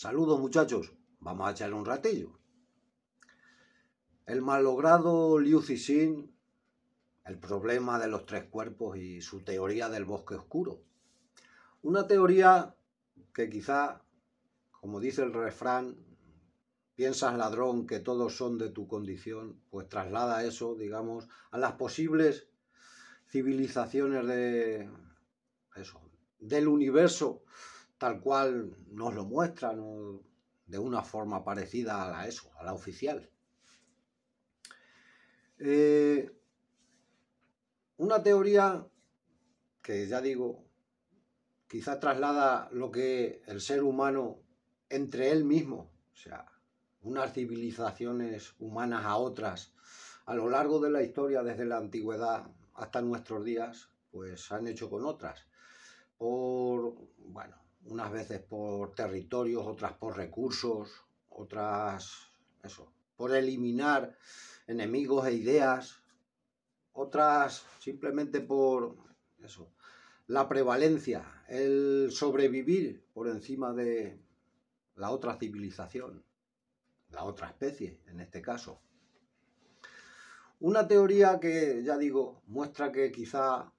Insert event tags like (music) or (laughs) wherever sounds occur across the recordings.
Saludos muchachos, vamos a echarle un ratillo. El malogrado Liu Cixin, el problema de los tres cuerpos y su teoría del bosque oscuro. Una teoría que quizá, como dice el refrán, piensas ladrón que todos son de tu condición, pues traslada eso, digamos, a las posibles civilizaciones de eso, del universo tal cual nos lo muestran de una forma parecida a la ESO, a la oficial. Eh, una teoría que ya digo, quizá traslada lo que el ser humano entre él mismo, o sea, unas civilizaciones humanas a otras, a lo largo de la historia, desde la antigüedad hasta nuestros días, pues han hecho con otras. Por, bueno, unas veces por territorios, otras por recursos, otras, por eliminar enemigos e ideas, otras simplemente por, eso, la prevalencia, el sobrevivir por encima de la otra civilización, la otra especie en este caso. Una teoría que, ya digo, muestra que quizá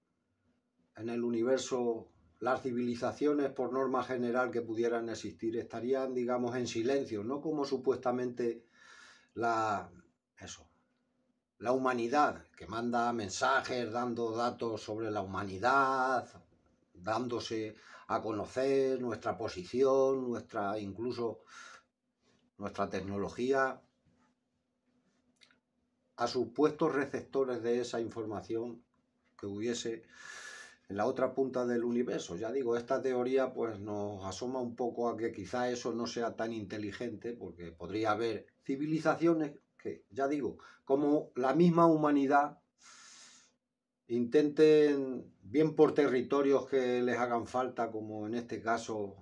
en el universo las civilizaciones por norma general que pudieran existir estarían, digamos, en silencio, no como supuestamente la, eso, la humanidad, que manda mensajes dando datos sobre la humanidad, dándose a conocer nuestra posición, nuestra incluso nuestra tecnología a supuestos receptores de esa información que hubiese en la otra punta del universo. Ya digo, esta teoría pues nos asoma un poco a que quizá eso no sea tan inteligente porque podría haber civilizaciones que, ya digo, como la misma humanidad intenten bien por territorios que les hagan falta, como en este caso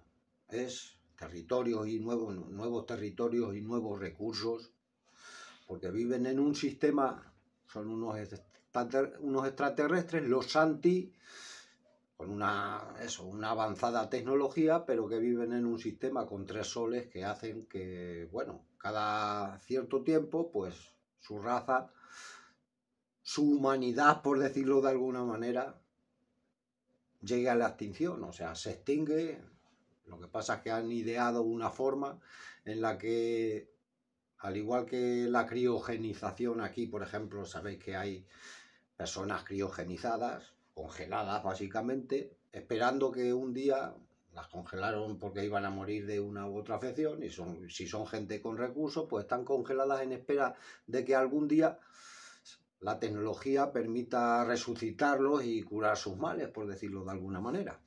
es territorios y nuevos, nuevos territorios y nuevos recursos, porque viven en un sistema, son unos, unos extraterrestres, los anti con una, una avanzada tecnología, pero que viven en un sistema con tres soles que hacen que, bueno, cada cierto tiempo, pues su raza, su humanidad, por decirlo de alguna manera, llegue a la extinción, o sea, se extingue. Lo que pasa es que han ideado una forma en la que, al igual que la criogenización aquí, por ejemplo, sabéis que hay personas criogenizadas, congeladas básicamente, esperando que un día las congelaron porque iban a morir de una u otra afección y son, si son gente con recursos, pues están congeladas en espera de que algún día la tecnología permita resucitarlos y curar sus males, por decirlo de alguna manera.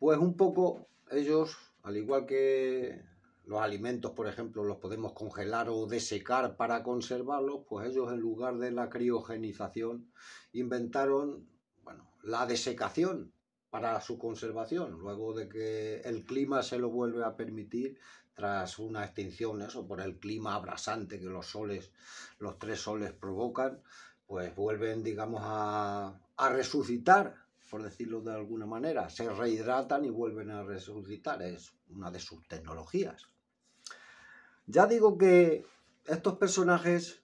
Pues un poco ellos, al igual que los alimentos, por ejemplo, los podemos congelar o desecar para conservarlos, pues ellos en lugar de la criogenización inventaron bueno, la desecación para su conservación, luego de que el clima se lo vuelve a permitir tras una extinción, eso por el clima abrasante que los soles, los tres soles provocan, pues vuelven, digamos, a, a resucitar por decirlo de alguna manera, se rehidratan y vuelven a resucitar. Es una de sus tecnologías. Ya digo que estos personajes,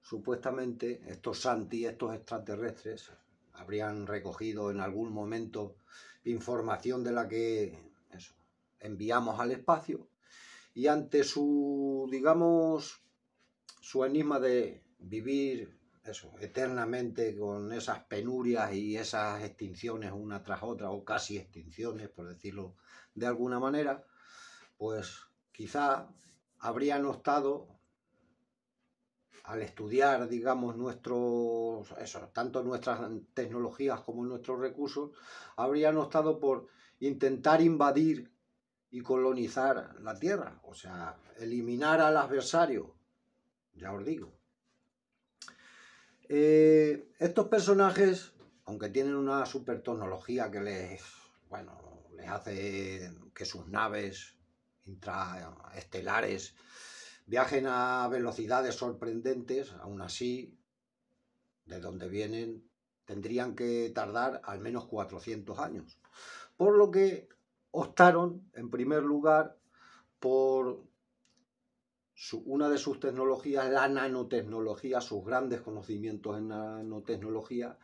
supuestamente, estos Santi, estos extraterrestres, habrían recogido en algún momento información de la que enviamos al espacio y ante su, digamos, su enigma de vivir eso, eternamente con esas penurias y esas extinciones una tras otra, o casi extinciones, por decirlo de alguna manera, pues quizá habrían optado al estudiar, digamos, nuestros, tanto nuestras tecnologías como nuestros recursos, habrían optado por intentar invadir y colonizar la Tierra, o sea, eliminar al adversario, ya os digo. Eh, estos personajes, aunque tienen una super tecnología que les, bueno, les hace que sus naves intraestelares, viajen a velocidades sorprendentes, aún así, de donde vienen, tendrían que tardar al menos 400 años. Por lo que optaron, en primer lugar, por una de sus tecnologías, la nanotecnología, sus grandes conocimientos en nanotecnología,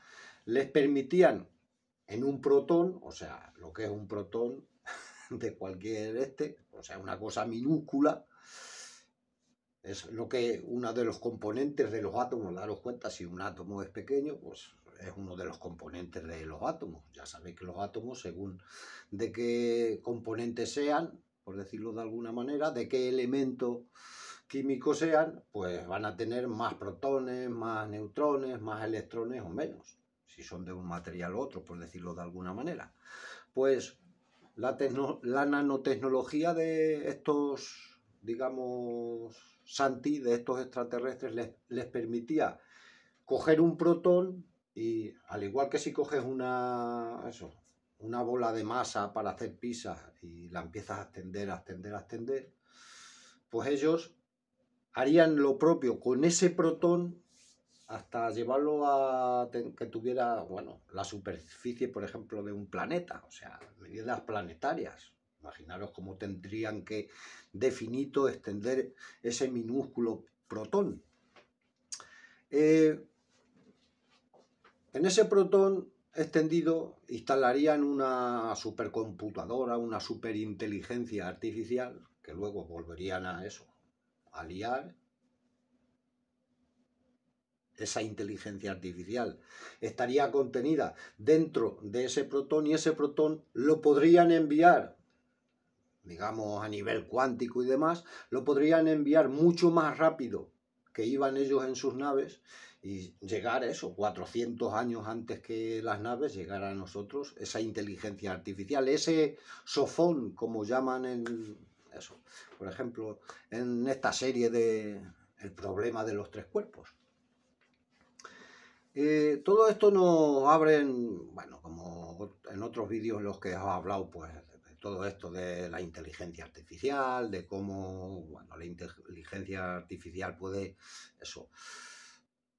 les permitían en un protón, o sea, lo que es un protón, (laughs) de cualquier este, o sea, una cosa minúscula, es lo que uno de los componentes de los átomos, daros cuenta, si un átomo es pequeño, pues es uno de los componentes de los átomos. Ya sabéis que los átomos, según de qué componentes sean, por decirlo de alguna manera, de qué elemento químico sean, pues van a tener más protones, más neutrones, más electrones o menos, si son de un material u otro, por decirlo de alguna manera. Pues la, nanotecnología de estos, digamos, Santi, de estos extraterrestres, les, permitía coger un protón y, al igual que si coges una, una bola de masa para hacer pizzas y la empiezas a extender, a extender, a extender, pues ellos harían lo propio con ese protón hasta llevarlo a que tuviera, bueno, la superficie, por ejemplo, de un planeta, o sea, medidas planetarias. Imaginaros cómo tendrían que de extender ese minúsculo protón. Eh, en ese protón extendido instalarían una supercomputadora, una superinteligencia artificial, que luego volverían a eso, a liar esa inteligencia artificial, estaría contenida dentro de ese protón y ese protón lo podrían enviar, digamos a nivel cuántico y demás, lo podrían enviar mucho más rápido que iban ellos en sus naves y llegar a eso, 400 años antes que las naves, llegaran a nosotros esa inteligencia artificial, ese sofón, como llaman en eso. Por ejemplo, en esta serie de El problema de los tres cuerpos eh, todo esto nos abren, bueno, como en otros vídeos en los que os he hablado, pues todo esto de la inteligencia artificial, de cómo, bueno, la inteligencia artificial puede, eso,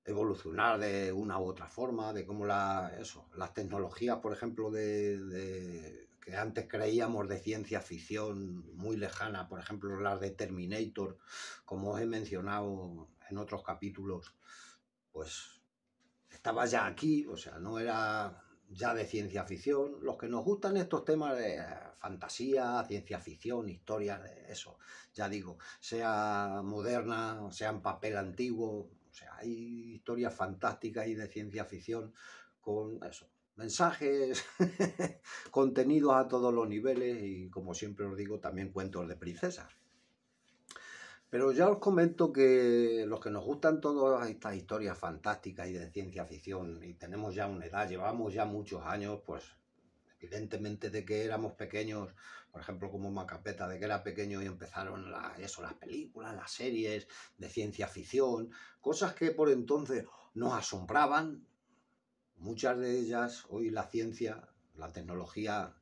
evolucionar de una u otra forma, de cómo la, eso, las tecnologías, por ejemplo, de, de, que antes creíamos de ciencia ficción muy lejana, por ejemplo, las de Terminator, como os he mencionado en otros capítulos, pues estaba ya aquí, o sea, no era ya de ciencia ficción. Los que nos gustan estos temas de fantasía, ciencia ficción, historias, eso, ya digo, sea moderna, sea en papel antiguo, o sea, hay historias fantásticas y de ciencia ficción con eso, mensajes, (laughs) contenidos a todos los niveles y como siempre os digo, también cuentos de princesas. Pero ya os comento que los que nos gustan todas estas historias fantásticas y de ciencia ficción, y tenemos ya una edad, llevamos ya muchos años, pues evidentemente de que éramos pequeños, por ejemplo como Macapeta, de que era pequeño y empezaron eso, las películas, las series de ciencia ficción, cosas que por entonces nos asombraban, muchas de ellas hoy la ciencia, la tecnología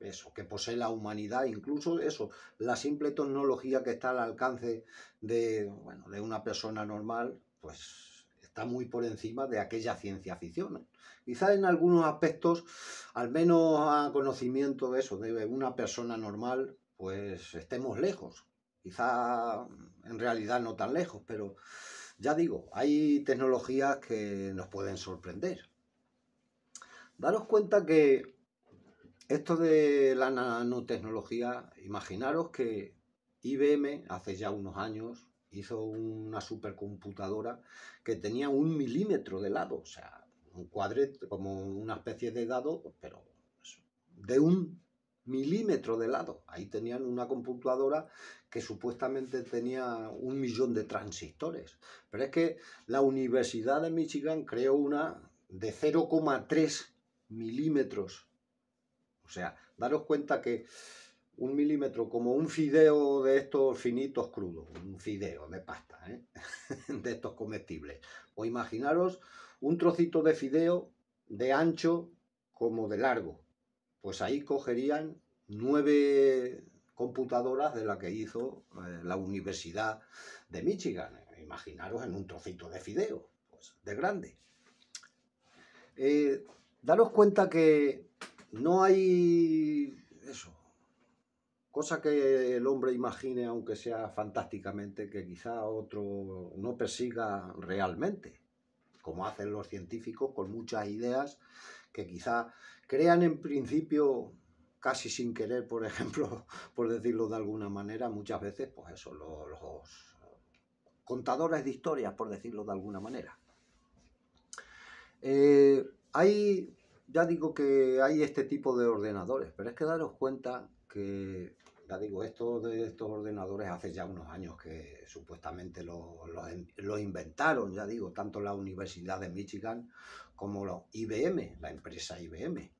eso, que posee la humanidad, incluso eso, la simple tecnología que está al alcance de, de una persona normal, pues está muy por encima de aquella ciencia ficción. Quizá en algunos aspectos, al menos a conocimiento de eso, de una persona normal, pues estemos lejos. Quizá en realidad no tan lejos, pero ya digo, hay tecnologías que nos pueden sorprender. Daros cuenta que esto de la nanotecnología, imaginaros que IBM hace ya unos años hizo una supercomputadora que tenía un milímetro de lado, o sea, un cuadrete, como una especie de dado, pero de un milímetro de lado. Ahí tenían una computadora que supuestamente tenía un millón de transistores. Pero es que la Universidad de Michigan creó una de 0,3 milímetros o sea, daros cuenta que un milímetro, como un fideo de estos finitos crudos, un fideo de pasta, ¿eh? (laughs) de estos comestibles. O pues imaginaros un trocito de fideo de ancho como de largo. Pues ahí cogerían nueve computadoras de la que hizo eh, la Universidad de Michigan. Imaginaros en un trocito de fideo, pues de grande. Eh, daros cuenta que no hay eso, cosa que el hombre imagine, aunque sea fantásticamente, que quizá otro no persiga realmente, como hacen los científicos con muchas ideas que quizá crean en principio casi sin querer, por ejemplo, (laughs) por decirlo de alguna manera, muchas veces, pues eso, los, contadores de historias, por decirlo de alguna manera. Eh, hay ya digo que hay este tipo de ordenadores, pero es que daros cuenta que, ya digo, esto de estos ordenadores hace ya unos años que supuestamente los inventaron, ya digo, tanto la Universidad de Michigan como la IBM, la empresa IBM.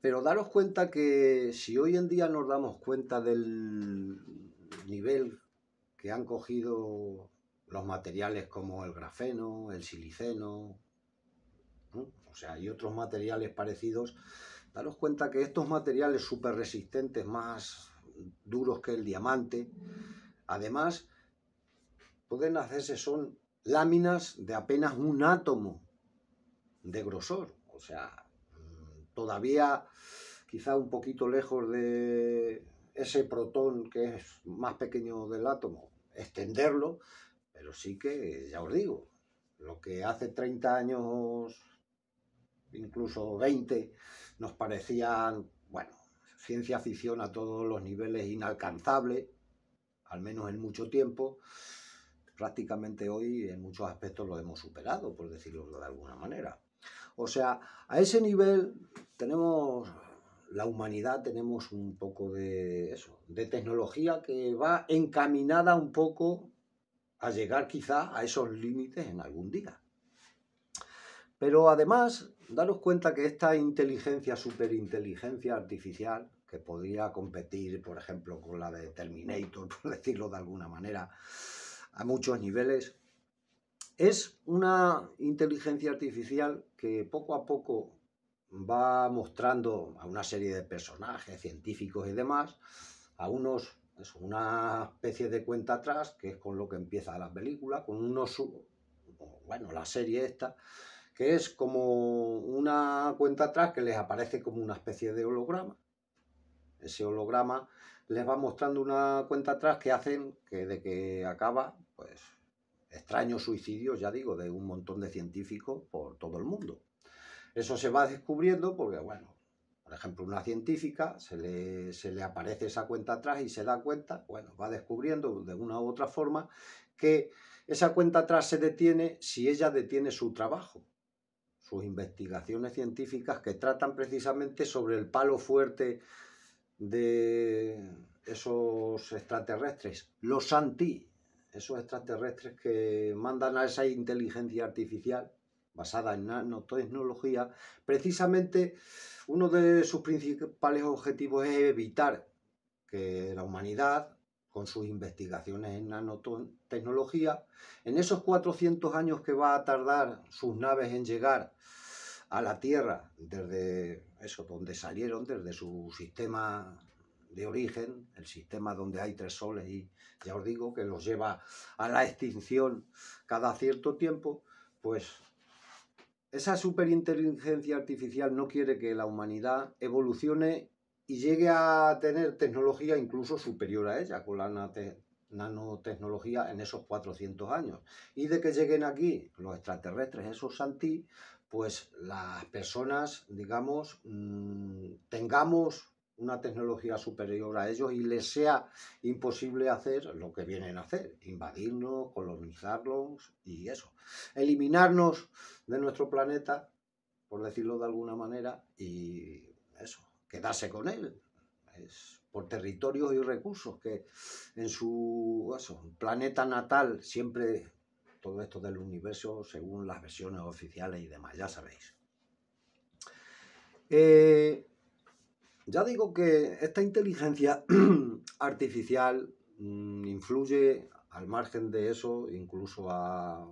Pero daros cuenta que si hoy en día nos damos cuenta del nivel que han cogido los materiales como el grafeno, el siliceno, ¿no? o sea, hay otros materiales parecidos, daros cuenta que estos materiales súper resistentes, más duros que el diamante, además pueden hacerse, son láminas de apenas un átomo de grosor, o sea, mm, todavía quizá un poquito lejos de ese protón que es más pequeño del átomo, extenderlo, pero sí que, ya os digo, lo que hace 30 años incluso 20, nos parecían, bueno, ciencia ficción a todos los niveles inalcanzable, al menos en mucho tiempo. Prácticamente hoy en muchos aspectos lo hemos superado, por decirlo de alguna manera. O sea, a ese nivel tenemos, la humanidad tenemos un poco de eso, de tecnología que va encaminada un poco a llegar quizá a esos límites en algún día. Pero además, daros cuenta que esta inteligencia, superinteligencia artificial, que podría competir, por ejemplo, con la de Terminator, (laughs) por decirlo de alguna manera, a muchos niveles, es una inteligencia artificial que poco a poco va mostrando a una serie de personajes, científicos y demás, a unos, es una especie de cuenta atrás, que es con lo que empieza la película, con unos, bueno, la serie esta, que es como una cuenta atrás que les aparece como una especie de holograma. Ese holograma les va mostrando una cuenta atrás que hacen que de que acaba, pues, extraños suicidios, ya digo, de un montón de científicos por todo el mundo. Eso se va descubriendo porque, bueno, por ejemplo, una científica se le, se le aparece esa cuenta atrás y se da cuenta, bueno, va descubriendo de una u otra forma que esa cuenta atrás se detiene si ella detiene su trabajo sus investigaciones científicas que tratan precisamente sobre el palo fuerte de esos extraterrestres, los anti, esos extraterrestres que mandan a esa inteligencia artificial basada en nanotecnología, precisamente uno de sus principales objetivos es evitar que la humanidad con sus investigaciones en nanotecnología, en esos 400 años que va a tardar sus naves en llegar a la Tierra, desde eso, donde salieron, desde su sistema de origen, el sistema donde hay tres soles y ya os digo que los lleva a la extinción cada cierto tiempo, pues esa superinteligencia artificial no quiere que la humanidad evolucione y llegue a tener tecnología incluso superior a ella, con la nanotecnología en esos 400 años. Y de que lleguen aquí los extraterrestres, esos santí, pues las personas, digamos, mm, tengamos una tecnología superior a ellos y les sea imposible hacer lo que vienen a hacer, invadirnos, colonizarlos y eso. Eliminarnos de nuestro planeta, por decirlo de alguna manera, y eso, quedarse con él. Es por territorios y recursos que en su planeta natal siempre todo esto del universo según las versiones oficiales y demás, ya sabéis. Eh, ya digo que esta inteligencia (clears throat) artificial mm, influye al margen de eso, incluso a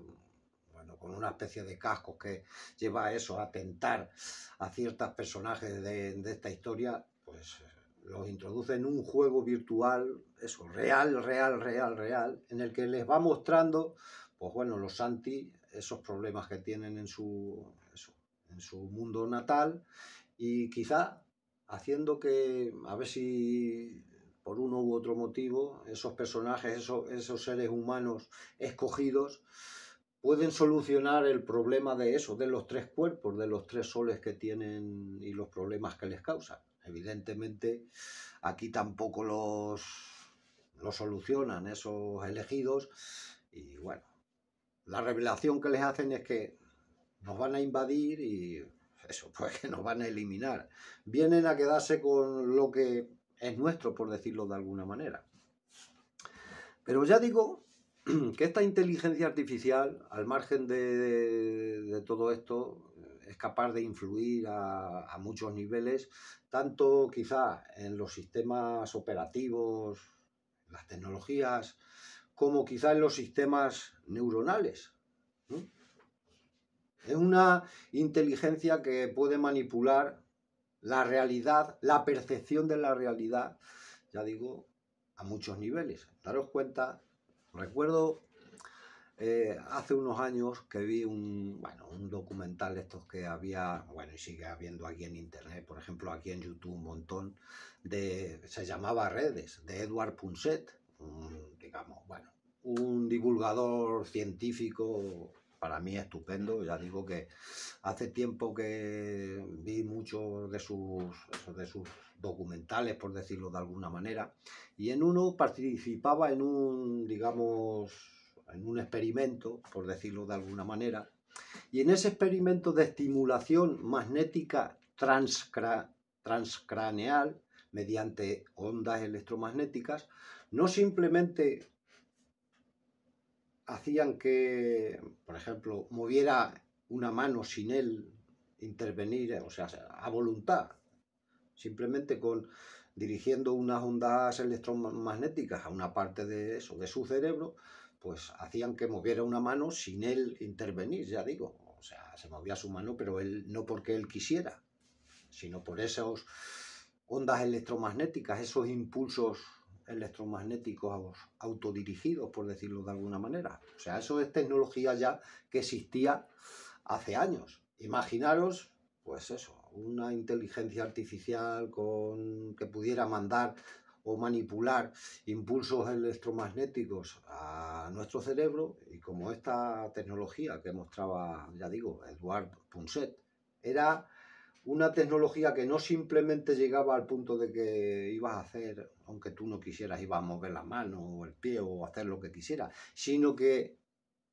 con una especie de casco que lleva a eso, a tentar a ciertos personajes de, de esta historia, pues eh, los introduce en un juego virtual, eso, real, real, real, real, en el que les va mostrando, pues bueno, los anti, esos problemas que tienen en su, en su mundo natal y quizá haciendo que, a ver si por uno u otro motivo, esos personajes, esos, esos seres humanos escogidos, pueden solucionar el problema de eso, de los tres cuerpos, de los tres soles que tienen y los problemas que les causan. Evidentemente, aquí tampoco los, solucionan esos elegidos y bueno, la revelación que les hacen es que nos van a invadir y eso, (laughs) pues que nos van a eliminar. Vienen a quedarse con lo que es nuestro, por decirlo de alguna manera. Pero ya digo (clears throat) que esta inteligencia artificial, al margen de, todo esto, es capaz de influir a, muchos niveles, tanto quizá en los sistemas operativos, las tecnologías, como quizá en los sistemas neuronales. Es una inteligencia que puede manipular la realidad, la percepción de la realidad, ya digo, a muchos niveles. Daros cuenta Recuerdo eh, hace unos años que vi un, documental de estos que había, bueno, y sigue habiendo aquí en internet, por ejemplo, aquí en YouTube un montón, de, se llamaba Redes, de Edward Punset, digamos, bueno, un divulgador científico para mí estupendo. Ya digo que hace tiempo que vi muchos de sus, de sus documentales, por decirlo de alguna manera, y en uno participaba en un, digamos, en un experimento, por decirlo de alguna manera, y en ese experimento de estimulación magnética transcra transcraneal mediante ondas electromagnéticas, no simplemente hacían que, por ejemplo, moviera una mano sin él intervenir, o sea, a voluntad, simplemente con dirigiendo unas ondas electromagnéticas a una parte de eso, de su cerebro, pues hacían que moviera una mano sin él intervenir, ya digo, o sea, se movía su mano, pero él no porque él quisiera, sino por esas ondas electromagnéticas, esos impulsos electromagnéticos autodirigidos, por decirlo de alguna manera. O sea, eso es tecnología ya que existía hace años. Imaginaros, pues eso, una inteligencia artificial con que pudiera mandar o manipular impulsos electromagnéticos a nuestro cerebro y como esta tecnología que mostraba, ya digo, Eduard Punset, era una tecnología que no simplemente llegaba al punto de que ibas a hacer, aunque tú no quisieras, ibas a mover la mano o el pie o hacer lo que quisieras, sino que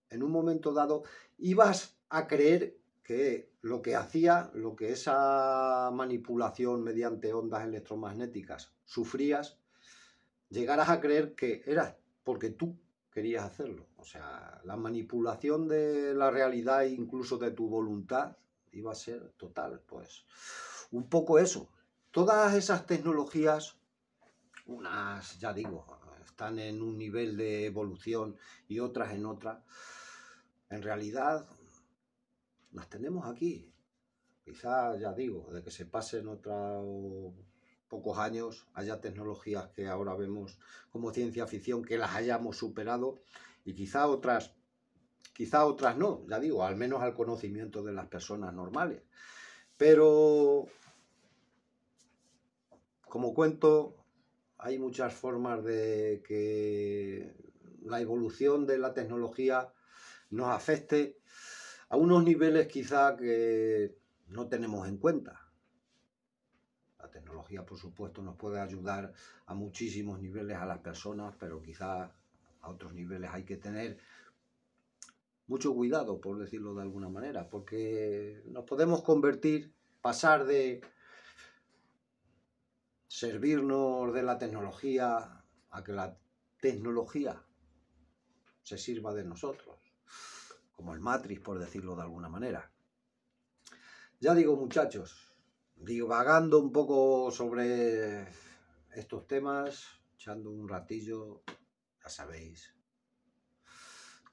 en un momento dado ibas a creer que lo que hacía, lo que esa manipulación mediante ondas electromagnéticas sufrías, llegarás a creer que era porque tú querías hacerlo. O sea, la manipulación de la realidad e incluso de tu voluntad iba a ser total. Pues un poco eso. Todas esas tecnologías, unas, ya digo, están en un nivel de evolución y otras en otra, en realidad las tenemos aquí. Quizás, ya digo, de que se pasen otros pocos años, haya tecnologías que ahora vemos como ciencia ficción que las hayamos superado y quizá otras Quizá otras no, ya digo, al menos al conocimiento de las personas normales. Pero, como cuento, hay muchas formas de que la evolución de la tecnología nos afecte a unos niveles quizá que no tenemos en cuenta. La tecnología, por supuesto, nos puede ayudar a muchísimos niveles a las personas, pero quizá a otros niveles hay que tener mucho cuidado, por decirlo de alguna manera, porque nos podemos convertir, pasar de servirnos de la tecnología a que la tecnología se sirva de nosotros, como el Matrix, por decirlo de alguna manera. Ya digo, muchachos, divagando un poco sobre estos temas, echando un ratillo, ya sabéis,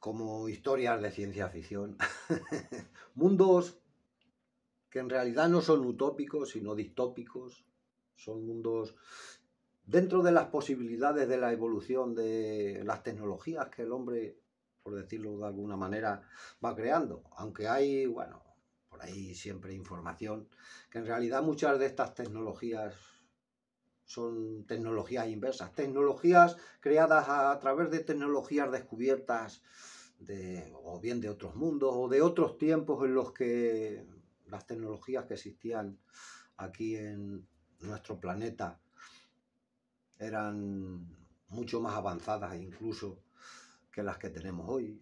como historias de ciencia ficción, (laughs) mundos que en realidad no son utópicos, sino distópicos, son mundos dentro de las posibilidades de la evolución de las tecnologías que el hombre, por decirlo de alguna manera, va creando, aunque hay, bueno, por ahí siempre información, que en realidad muchas de estas tecnologías son tecnologías inversas, tecnologías creadas a través de tecnologías descubiertas de, o bien de otros mundos o de otros tiempos en los que las tecnologías que existían aquí en nuestro planeta eran mucho más avanzadas incluso que las que tenemos hoy.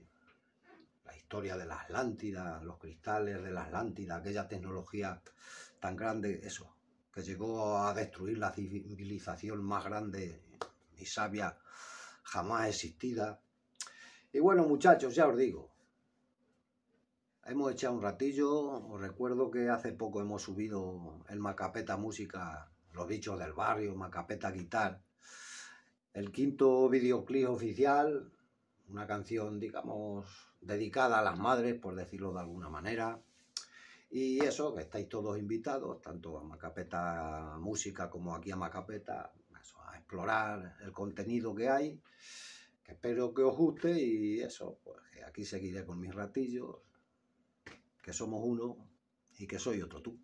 La historia de las lántidas, los cristales de las lántidas, aquella tecnología tan grande, eso, que llegó a destruir la civilización más grande y sabia jamás existida. Y bueno, muchachos, ya os digo, hemos echado un ratillo, os recuerdo que hace poco hemos subido el Macapeta Música, los dichos del barrio, Macapeta Guitar, el quinto videoclip oficial, una canción, digamos, dedicada a las madres, por decirlo de alguna manera. Y eso, que estáis todos invitados, tanto a Macapeta Música como aquí a Macapeta, a explorar el contenido que hay, que espero que os guste y eso, pues aquí seguiré con mis ratillos, que somos uno y que soy otro tú.